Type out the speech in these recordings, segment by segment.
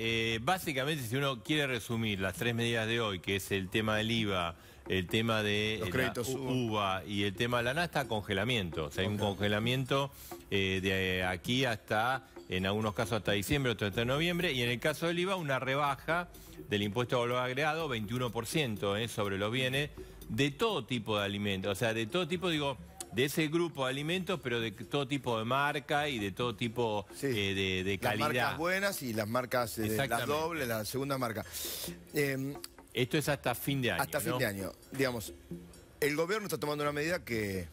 Eh, básicamente, si uno quiere resumir las tres medidas de hoy, que es el tema del IVA, el tema de Los eh, créditos UVA y el tema de la nasta, congelamiento. O sea, hay un congelamiento eh, de aquí hasta, en algunos casos hasta diciembre, otros hasta noviembre, y en el caso del IVA, una rebaja del impuesto a valor agregado, 21% sobre los bienes, de todo tipo de alimentos. O sea, de todo tipo, digo de ese grupo de alimentos, pero de todo tipo de marca y de todo tipo eh, de, calidad. Las marcas buenas y las marcas, eh, las dobles, la segunda marca. Em, Esto es hasta fin de año. Hasta fin de año. Digamos, el gobierno está tomando una medida que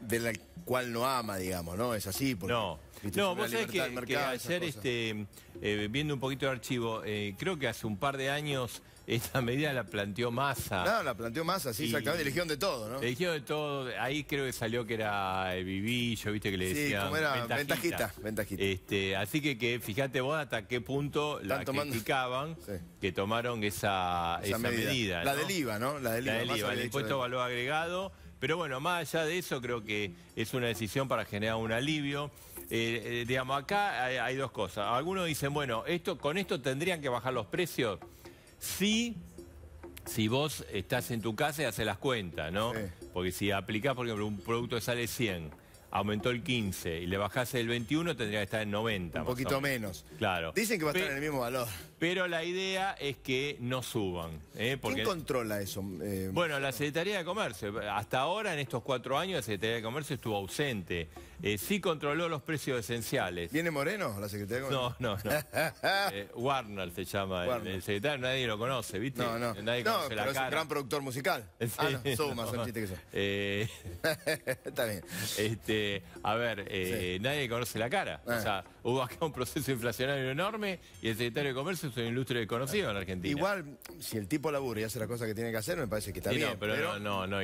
de la cual no ama, digamos, ¿no? Es así. Porque, no, no vos sabés que, ayer, este, eh, viendo un poquito de archivo, eh, creo que hace un par de años esta medida la planteó Massa. No, la planteó Massa, sí, exactamente. Eligieron de todo, ¿no? Eligieron de todo. Ahí creo que salió que era el eh, Vivillo, ¿viste? Que le decían. Sí, como ventajita. ventajita. Este, así que, que, fíjate vos hasta qué punto la criticaban que tomaron esa, medida. La del IVA, ¿no? La del IVA. el impuesto de... valor agregado pero bueno, más allá de eso, creo que es una decisión para generar un alivio. Eh, eh, digamos, acá hay, dos cosas. Algunos dicen, bueno, esto, con esto tendrían que bajar los precios. Sí, si vos estás en tu casa y haces las cuentas, ¿no? Porque si aplicás, por ejemplo, un producto que sale 100 aumentó el 15 y le bajase el 21, tendría que estar en 90. Un poquito menos. Claro. Dicen que va a estar en el mismo valor. Pero la idea es que no suban. ¿eh? ¿Quién controla eso? Eh? bueno, la Secretaría de Comercio. Hasta ahora, en estos cuatro años, la Secretaría de Comercio estuvo ausente. Eh, sí controló los precios esenciales. ¿Viene Moreno, la secretaria? No, no, no. Eh, Warner se llama El, secretario, nadie lo conoce, ¿viste? No, no. Nadie no, es un gran productor musical. ah, no, Suma, no. que son. Eh, Está bien. Este, a ver, eh, nadie conoce la cara. O ah. sea, hubo acá un proceso inflacionario enorme y el secretario de Comercio es un ilustre desconocido en Argentina. Igual, si el tipo labura y hace las cosas que tiene que hacer, me parece que está bien. pero, no, no,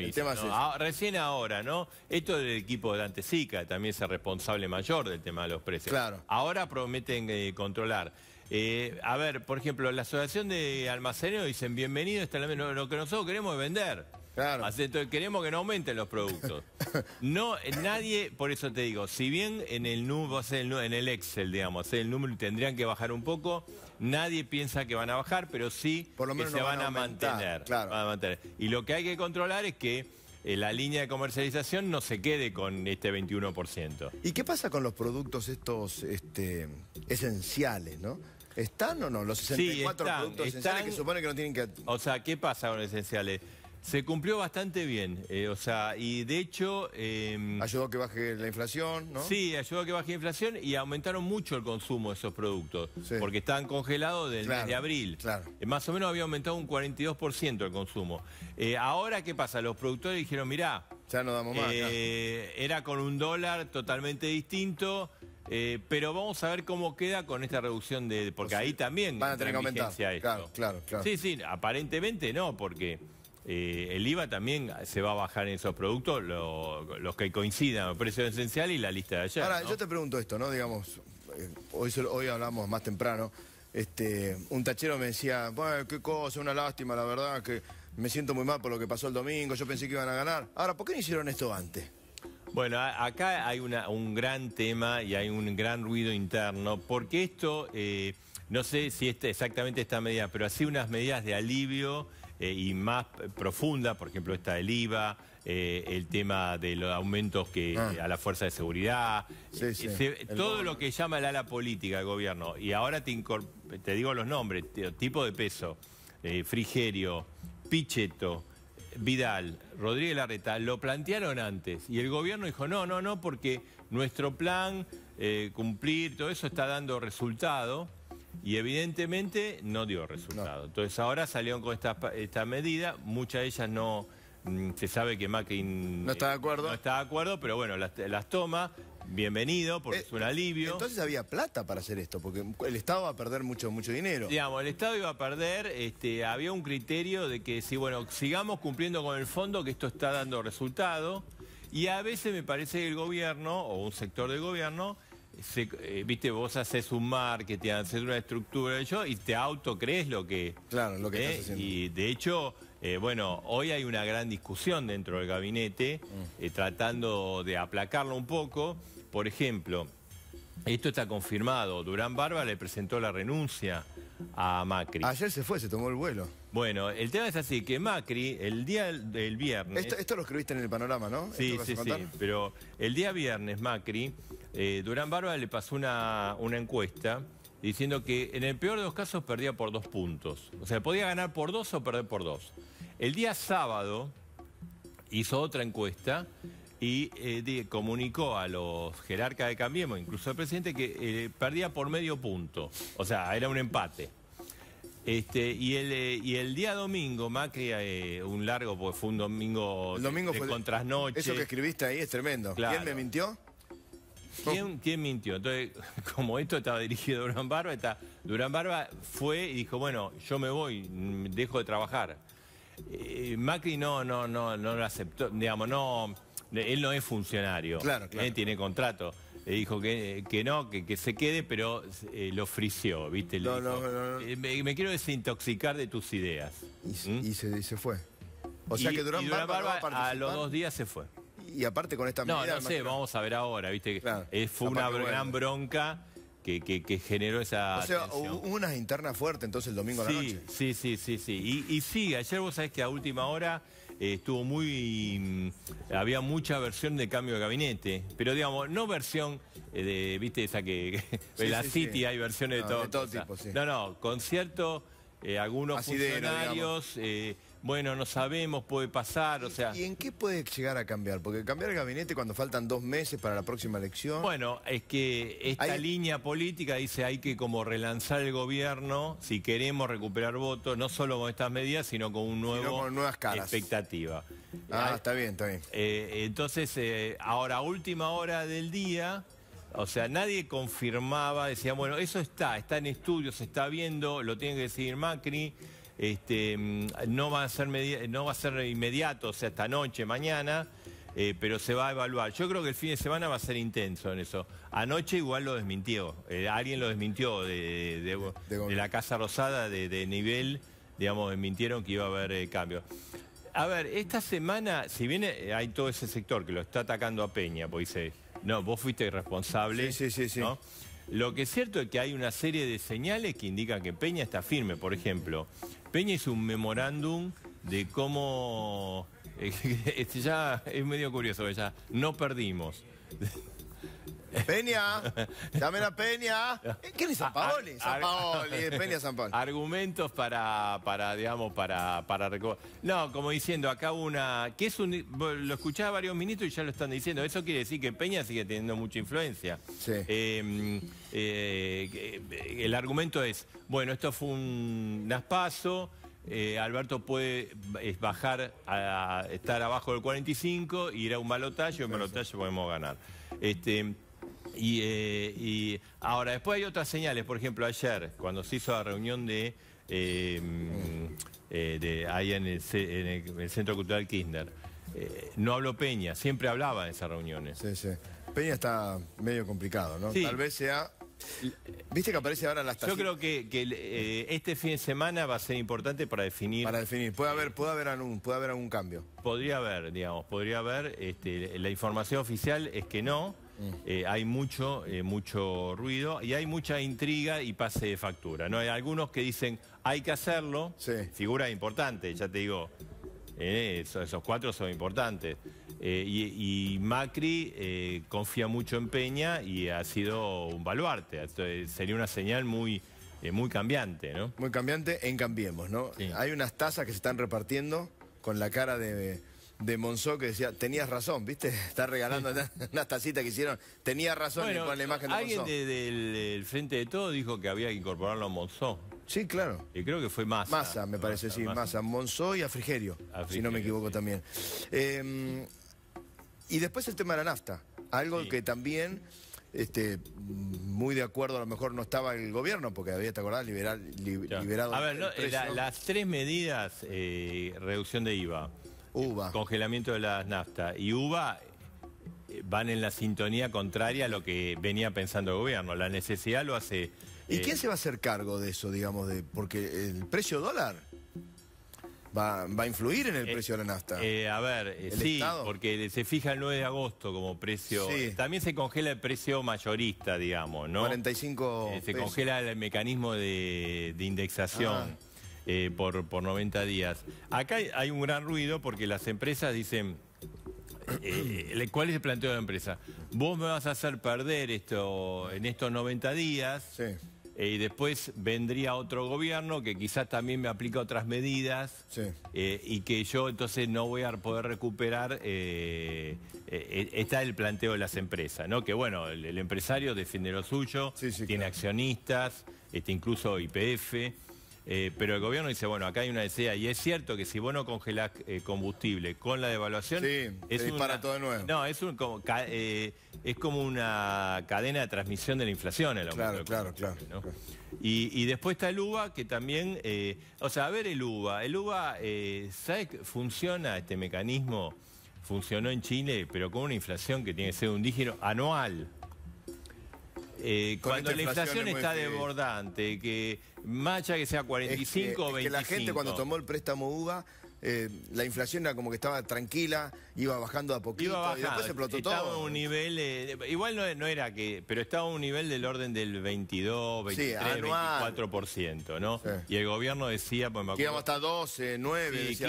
ah, recién ahora, ¿no? Esto del equipo de Dante Sica también es el responsable mayor del tema de los precios. Claro. Ahora prometen eh, controlar. Eh, a ver, por ejemplo, la asociación de almacenes dicen, bienvenido, está lo que nosotros queremos es vender queremos que no aumenten los productos. No, eh, nadie, por eso te digo, si bien en el en el Excel, digamos, el número tendrían que bajar un poco, nadie piensa que van a bajar, pero sí que se van, a mantener, Y lo que hay que controlar es que eh, la línea de comercialización no se quede con este 21%. ¿Y qué pasa con los productos estos este, esenciales, no? ¿Están o no? Los 64 productos esenciales que supone que no tienen que... O sea, ¿qué pasa con los esenciales? Se cumplió bastante bien, eh, o sea, y de hecho... Em, ayudó a que baje la inflación, ¿no? Sí, ayudó a que baje la inflación y aumentaron mucho el consumo de esos productos, porque estaban congelados desde mes de abril. Claro. Eh, más o menos había aumentado un 42% el consumo. Eh, ahora, ¿qué pasa? Los productores dijeron, mirá... Ya no damos más. Era con un dólar totalmente distinto... pero vamos a ver cómo queda con esta reducción de... Porque ahí también... Van a tener que aumentar. Claro, claro, claro. Sí, sí, aparentemente no, porque... Eh, el IVA también se va a bajar en esos productos, los que coincidan, el precio esencial y la lista de ayer. Ahora, yo te pregunto esto, ¿no? Digamos, eh, hoy, hoy hablamos más temprano. Este, un tachero me decía, bueno, qué cosa, una lástima, la verdad, que me siento muy mal por lo que pasó el domingo, yo pensé que iban a ganar. Ahora, ¿por qué no hicieron esto antes? Bueno, acá hay un gran tema y hay un gran ruido interno, porque esto, eh, no sé si este, exactamente esta medida, pero así unas medidas de alivio eh, y más profunda, por ejemplo, esta del IVA, eh, el tema de los aumentos que ah. eh, a la fuerza de seguridad, todo lo que llama el ala política del gobierno. Y ahora te, digo los nombres, tipo de peso, Frigerio, Pichetto. Vidal, Rodríguez Larreta, lo plantearon antes y el gobierno dijo, no, no, no, porque nuestro plan, cumplir, todo eso está dando resultado y evidentemente no dio resultado. Entonces ahora salieron con esta, esta medida, muchas de ellas no... Mm, se sabe que Macri no está de acuerdo. No está de acuerdo, pero bueno, las, toma. Bienvenido, porque eh, es un alivio. Entonces había plata para hacer esto, porque el Estado va a perder mucho, mucho dinero. Digamos, el Estado iba a perder, este, había un criterio de que si, bueno, sigamos cumpliendo con el fondo, que esto está dando resultado. Y a veces me parece que el gobierno, o un sector del gobierno, eh, viste, vos haces un marketing, haces una estructura yo, y te autocrees lo que... Claro, lo que ¿eh? estás haciendo. Y de hecho, eh, bueno, hoy hay una gran discusión dentro del gabinete, mm. tratando de aplacarlo un poco. Por ejemplo, esto está confirmado, Durán Barba le presentó la renuncia a Macri. Ayer se fue, se tomó el vuelo. Bueno, el tema es así, que Macri, el día del viernes... Esto, esto lo escribiste en el panorama, ¿no? Sí, sí, sí, pero el día viernes Macri eh, Durán Barba le pasó una, encuesta diciendo que en el peor de los casos perdía por dos puntos. O sea, podía ganar por dos o perder por dos. El día sábado hizo otra encuesta y eh, comunicó a los jerarcas de Cambiemos, incluso al presidente, que eh, perdía por medio punto. O sea, era un empate. Este, y, el, día domingo, Macri, un largo, porque fue un domingo, de, contrasnoche. Eso que escribiste ahí es tremendo. ¿Quién me mintió? ¿Quién, mintió? Entonces, como esto estaba dirigido a Durán Barba, está, Durán Barba fue y dijo, bueno, yo me voy, mm, dejo de trabajar. Eh, Macri no, no, no, no lo aceptó, digamos, no, él no es funcionario, eh, claro, tiene contrato. Le dijo que, no, que, se quede, pero eh, lo frició, ¿viste? No, no, no, me, quiero desintoxicar de tus ideas. Y, se, fue. O sea que Durán, Barba a los dos días se fue. Y aparte con esta no, No, sé, vamos a ver ahora, viste. fue una gran bronca que, generó esa. O sea, hubo unas internas fuertes entonces el domingo sí, la noche. Sí, sí, sí, sí. Y, sí, ayer vos sabés que a última hora eh, estuvo muy. Mm, había mucha versión de cambio de gabinete. Pero digamos, no versión eh, de, viste, esa que. la City hay versiones de todo. No, no, concierto. Eh, algunos funcionarios, eh, bueno, no sabemos, puede pasar, o sea... ¿Y en qué puede llegar a cambiar? Porque cambiar el gabinete cuando faltan dos meses para la próxima elección... Bueno, es que esta línea política dice hay que como relanzar el gobierno si queremos recuperar votos, no solo con estas medidas, sino con un nuevo... Con Expectativa. Ah, está bien, está bien. Eh, entonces, eh, ahora, última hora del día... O sea, nadie confirmaba, decía, bueno, eso está, está en estudios, se está viendo, lo tiene que decidir Macri. Este, mm, no, va a ser no va a ser inmediato, o sea, esta noche, mañana, eh, pero se va a evaluar. Yo creo que el fin de semana va a ser intenso en eso. Anoche igual lo desmintió, eh, alguien lo desmintió de, la Casa Rosada, de, nivel, digamos, desmintieron que iba a haber eh, cambio A ver, esta semana, si viene hay todo ese sector que lo está atacando a Peña, pues dice, no, vos fuiste irresponsable, sí, sí, sí, sí. Lo que es cierto es que hay una serie de señales que indican que Peña está firme. Por ejemplo, Peña hizo un memorándum de cómo... Este, ya es medio curioso, ya no perdimos. Peña, llamen a Peña. ¿quién es San Paoli? San Paoli, Peña San Paoli. Argumentos para, para digamos, para, para No, como diciendo, acá una. que es un Lo escuchaba varios minutos y ya lo están diciendo. Eso quiere decir que Peña sigue teniendo mucha influencia. Sí. Em, eh, eh, el argumento es, bueno, esto fue un naspazo. Eh, Alberto puede bajar a, estar abajo del 45 y ir a un balotaje, un balotaje podemos ganar. Este, eh, y, ahora, después hay otras señales, por ejemplo, ayer, cuando se hizo la reunión de, eh, mm, eh, ahí en el, Centro Cultural Kirchner, no habló Peña, siempre hablaba en esas reuniones. Sí, sí. Peña está medio complicado, ¿no? Tal vez sea... ¿Viste que aparece ahora en las estación? Yo creo que, este fin de semana va a ser importante para definir... Para definir. Puede haber, puede haber, algún, puede haber algún cambio. Podría haber, digamos, podría haber. Este, la información oficial es que no eh, hay mucho, eh, mucho ruido y hay mucha intriga y pase de factura. ¿no? Hay algunos que dicen, hay que hacerlo, figura importante, ya te digo, eh, esos, cuatro son importantes. Y, Macri confía mucho en Peña y ha sido un baluarte, sería una señal muy... muy cambiante, Muy cambiante en Cambiemos, ¿no? Hay unas tasas que se están repartiendo con la cara de, de Monzó que decía, tenías razón, ¿viste? Está regalando unas una tacitas que hicieron, tenía razón con la imagen de Monzó. Alguien del, Frente de Todo dijo que había que incorporarlo a Monzó. Sí, claro. Y creo que fue Massa. Massa, me parece, sí, Massa. y a Frigerio, si no me equivoco también. Em, y después el tema de la nafta, algo que también... Este, muy de acuerdo, a lo mejor no estaba el gobierno, porque había, ¿te acordás? Liberal, liberado. A ver, eh, las tres medidas, eh, reducción de IVA, uva. Congelamiento de las nafta. Y uva eh, van en la sintonía contraria a lo que venía pensando el gobierno. La necesidad lo hace. ¿Y eh, quién se va a hacer cargo de eso, digamos? De, porque el precio dólar va, a influir en el eh, precio de la nafta. a ver, sí, porque se fija el 9 de agosto como precio. También se congela el precio mayorista, digamos, ¿no? 45. se congela el mecanismo de, indexación. Ah. Eh, por, 90 días. Acá hay un gran ruido porque las empresas dicen, eh, eh, ¿cuál es el planteo de la empresa? Vos me vas a hacer perder esto en estos 90 días. y después vendría otro gobierno que quizás también me aplica otras medidas y que yo entonces no voy a poder recuperar. está el planteo de las empresas, ¿no? Que bueno, el, empresario defiende lo suyo, tiene accionistas, este, incluso IPF. Eh, pero el gobierno dice, bueno, acá hay una desea y es cierto que si vos no congelás eh, combustible con la devaluación... Sí, es se dispara todo de nuevo. No, es, como, eh, es como una cadena de transmisión de la inflación. claro, claro, claro, Y, después está el uva, que también... o sea, a ver el uva. El uva, ¿sabes? Funciona este mecanismo funcionó en Chile, pero con una inflación que tiene que ser un dígito anual. Eh, cuando la inflación, está desbordante, que macha que sea 45 o 25. que la gente cuando tomó el préstamo UBA, eh, la inflación era como que estaba tranquila, iba bajando a poquito y después se explotó estaba un nivel, eh, igual no, era que, pero estaba a un nivel del orden del 22, 23, 24%, ¿no? Y el gobierno decía, pues me acuerdo, hasta 12, 9, 15,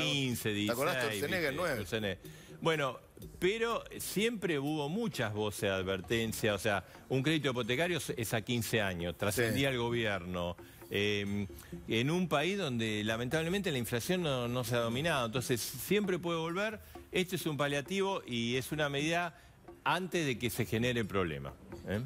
16. ¿Te acordaste? 9? Bueno, pero siempre hubo muchas voces de advertencia, o sea, un crédito hipotecario es a 15 años, trascendía el gobierno. Em, en un país donde lamentablemente la inflación no, se ha dominado, entonces siempre puede volver, este es un paliativo y es una medida antes de que se genere problema. ¿eh?